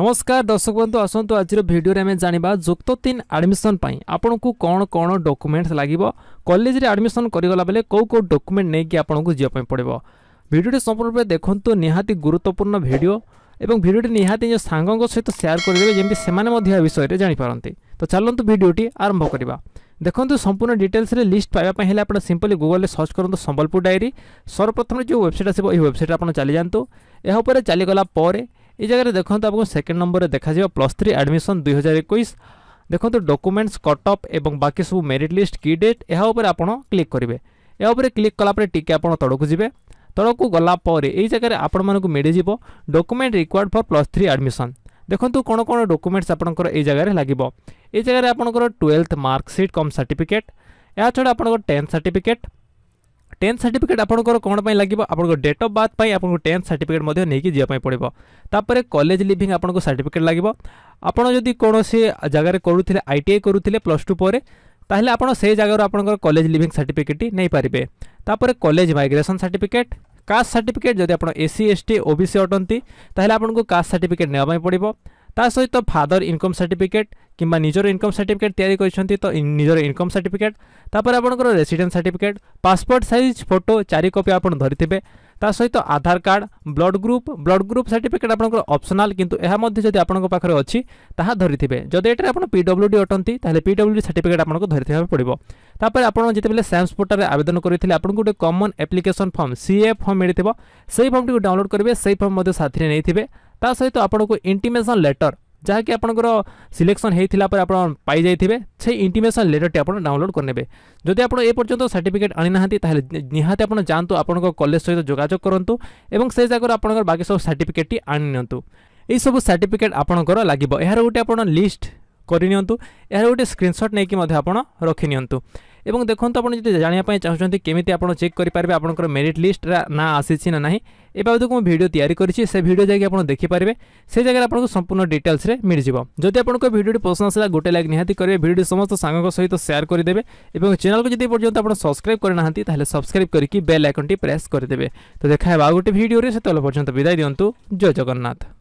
নমস্কার দর্শক বন্ধু আসন্তু আজর ভিডিওরে আমি জাঁয়া যুক্ত তিন আডমিশন পাই আপনার কোণ কোণ ডকুমেন্টস লাগিব কলেজে আডমিশন করিগলা বেলে কেউ কেউ ডকুমেন্ট নিয়ে আপনার যাওয়া পড়ব ভিডিওটি সম্পূর্ণ রূপে দেখুন নিহতি গুরুত্বপূর্ণ ভিডিও এবং ভিডিওটি নিহতি নিজ সাঙ্গ সহিত সেয়ার করেদেবে যেমন সে এ বিষয়ে জাঁপারতে তো চলতু ভিডিওটি আরম্ভ করা দেখুন সম্পূর্ণ ডিটেলসে লিস্ট পাওয়া হলে আপনার সিম্পলি গুগলে সর্চ করতো সম্বলপুর ডায়েরি সর্বপ্রথমে যে ওয়েবসাইট আসবে এই ওয়েবসাইট আপনার চালি যাতে এরপরে চালগলা পরে এই জায়গায় দেখুন আপনার সেকেন্ড নম্বরের দেখা যাব প্লস থ্রি আডমিশন দুই হাজার একুশ দেখুন ডকুমেন্টস কটঅপ এবং বাকি সব মেরিট লিস্ট কি ডেট এর উপরে আপনার ক্লিক করবে এ উপরে ক্লিক কলাপরে টিকি আপনার তলকু যাবে তলকু গলাপরে এই জায়গায় আপনার মিলিযোগ document required for plus three admission দেখুন কোণ কোণ ডকুমেন্টস আপনার এই জায়গায় লাগবে এই জায়গায় আপনার টুয়েলথ মার্কসিট কম সার্টিফিকেট এছাড়া আপনার টেন্থ সার্টিফিকেট টেন্থ সার্টিফিকেট আপনার কোণ পাই লাগবে আপনার ডেট অফ বার্থ পাই আপনার টেন্থ সার্টিফিকেট নিয়ে যাওয়া পড়ব তাপরে কলেজ লিভিং আপনার সার্টিফিকেট লাগবে আপনার যদি কোণী জায়গায় করুলে আইটিআই করুলে প্লস টু পরে তাহলে আপনার সেই জায়গার আপনার কলেজ লিভিং সার্টিফিকেটটি নিয়ে পারে তাপরে college migration certificate caste certificate যদি আপনার এসি এসটি ওবিসি অটান্তি তাহলে আপনার কাস্ট সার্টিফিকেট নেওয়া পড়ব তা সহ ফাদর ইনকম সার্টিফিকেট কিংবা নিজের ইনকম সার্টিফিকেট তৈরি করছেন তো নিজের ইনকম সার্টিফিকেট তাপরে আপনার residence certificate passport size photo চারি কপি আপনার ধরিবে তা সহ Aadhaar card blood group blood group certificate আপনার অপসনাল কিন্তু এহা যদি আপনার পাখে অছি তাহা ধরিবে যদি এটার আপনার পিডব্লুডি অটন্তি তাহলে পিডব্লুডি সার্টিফিকেট আপনার ধরিথা পড়ব তাপরে আপনার যেতবে স্যাম্স পোর্টালে আবেদন করে আপনার গোটে common application form CA form মিলিথ সেই ফর্মটি ডাউনলোড করবে সেই ফর্ম সাথে নিয়ে ତା ସହିତ ଆପଣଙ୍କୁ ଇଣ୍ଟିମେସନ୍ ଲେଟର୍ ଯାହାକି ଆପଣଙ୍କର ସିଲେକ୍ସନ୍ ହୋଇଥିଲା ପରେ ଆପଣ ପାଇଯାଇଥିବେ ସେଇ ଇଣ୍ଟିମେସନ୍ ଲେଟର୍ଟି ଆପଣ ଡାଉନଲୋଡ଼୍ କରିନେବେ ଯଦି ଆପଣ ଏପର୍ଯ୍ୟନ୍ତ ସାର୍ଟିଫିକେଟ୍ ଆଣିନାହାନ୍ତି ତାହେଲେ ନିହାତି ଆପଣ ଯାଆନ୍ତୁ ଆପଣଙ୍କ କଲେଜ ସହିତ ଯୋଗାଯୋଗ କରନ୍ତୁ ଏବଂ ସେ ଜାଗାରୁ ଆପଣଙ୍କର ବାକି ସବୁ ସାର୍ଟିଫିକେଟ୍ଟି ଆଣିନିଅନ୍ତୁ ଏହିସବୁ ସାର୍ଟିଫିକେଟ୍ ଆପଣଙ୍କର ଲାଗିବ ଏହାର ଗୋଟେ ଆପଣ ଲିଷ୍ଟ କରିନିଅନ୍ତୁ ଏହାର ଗୋଟେ ସ୍କ୍ରିନ୍ସଟ୍ ନେଇକି ମଧ୍ୟ ଆପଣ ରଖିନିଅନ୍ତୁ এবং দেখন্তু ଆପଣ ଯଦି ଜାଣିବା ପାଇଁ ଚାହୁଁଛନ୍ତି କେମିତି ଆପଣ ଚେକ୍ କରିପାରିବେ ଆପଣଙ୍କର ମେରିଟ୍ ଲିଷ୍ଟରେ ନାଁ ଆସିଛି ନା ନାହିଁ ଏ ବାବଦକୁ ମୁଁ ଭିଡ଼ିଓ ତିଆରି କରିଛି ସେ ଭିଡ଼ିଓ ଯାଇକି ଆପଣ ଦେଖିପାରିବେ ସେ ଜାଗାରେ ଆପଣଙ୍କୁ ସମ୍ପୂର୍ଣ୍ଣ ଡିଟେଲ୍ସରେ ମିଳିଯିବ ଯଦି ଆପଣଙ୍କ ଭିଡ଼ିଓଟି ପସନ୍ଦ ଆସିଲା ଗୋଟେ ଲାଇକ୍ ନିହାତି କରିବେ ଭିଡ଼ିଓଟି ସମସ୍ତ ସାଙ୍ଗଙ୍କ ସହିତ ସେୟାର କରିଦେବେ ଏବଂ ଚ୍ୟାନେଲକୁ ଯଦି ପର୍ଯ୍ୟନ୍ତ ଆପଣ ସବସ୍କ୍ରାଇବ୍ କରିନାହାନ୍ତି ତାହେଲେ ସବସ୍କ୍ରାଇବ୍ କରିକି ବେଲ୍ ଆଇକନ୍ଟି ପ୍ରେସ୍ କରିଦେବେ ତ ଦେଖା ହେବ ଆଉ ଗୋଟେ ଭିଡ଼ିଓରେ ସେତେବେଳେ ପର୍ଯ୍ୟନ୍ତ ବିଦାୟ ଦିଅନ୍ତୁ ଜୟ ଜଗନ୍ନାଥ